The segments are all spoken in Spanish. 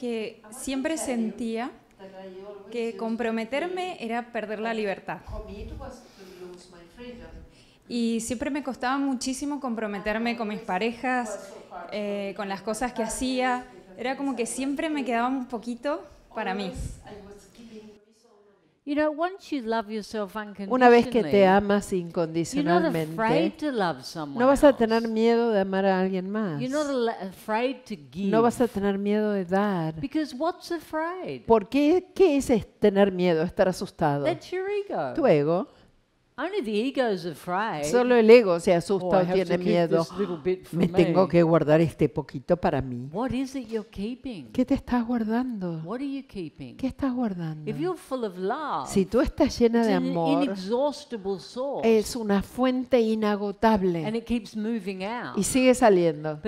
que siempre sentía que comprometerme era perder la libertad. Y siempre me costaba muchísimo comprometerme con mis parejas, eh, con las cosas que hacía. Era como que siempre me quedaba un poquito para mí. Una vez que te amas incondicionalmente, no vas a tener miedo de amar a alguien más. No vas a tener miedo de dar. ¿Por qué? ¿Qué es tener miedo, estar asustado? Tu ego. Solo el ego se asusta oh, o tiene miedo. Me tengo que guardar este poquito para mí. ¿Qué te estás guardando? ¿Qué estás guardando? si tú estás llena de amor, es una fuente inagotable y sigue saliendo.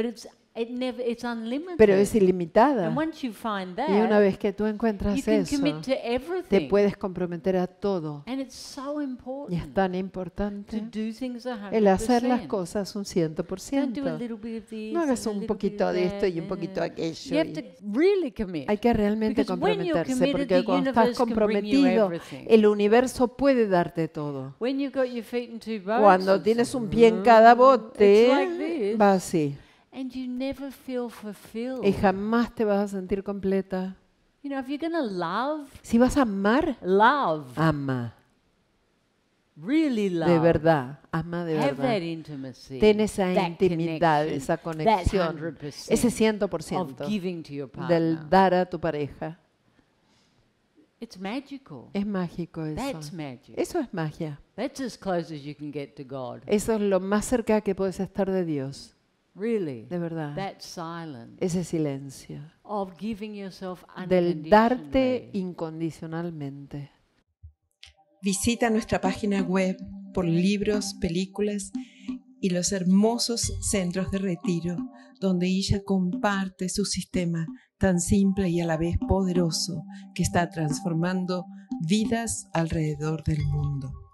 Pero es ilimitada. y una vez que tú encuentras eso, te puedes comprometer a todo. y es tan importante el hacer las cosas un ciento por ciento. No hagas un poquito de esto y un poquito de eh. aquello. Hay que realmente comprometerse porque cuando estás comprometido, el universo puede darte todo. cuando tienes un pie en cada mm, bote, va así. And you never feel fulfilled. Y jamás te vas a sentir completa. You know, if you're gonna love, si vas a amar, love. ama. Really love. De verdad, ama de Have verdad. That intimacy, Ten esa that intimidad, esa conexión, ese 100 ese 100% del dar a tu pareja. It's magical. Es mágico eso. That's magic. Eso es magia. That's as close as you can get to God. Eso es lo más cerca que puedes estar de Dios. Really, de verdad, ese silencio del darte incondicionalmente. Visita nuestra página web por libros, películas y los hermosos centros de retiro, donde ella comparte su sistema tan simple y a la vez poderoso que está transformando vidas alrededor del mundo.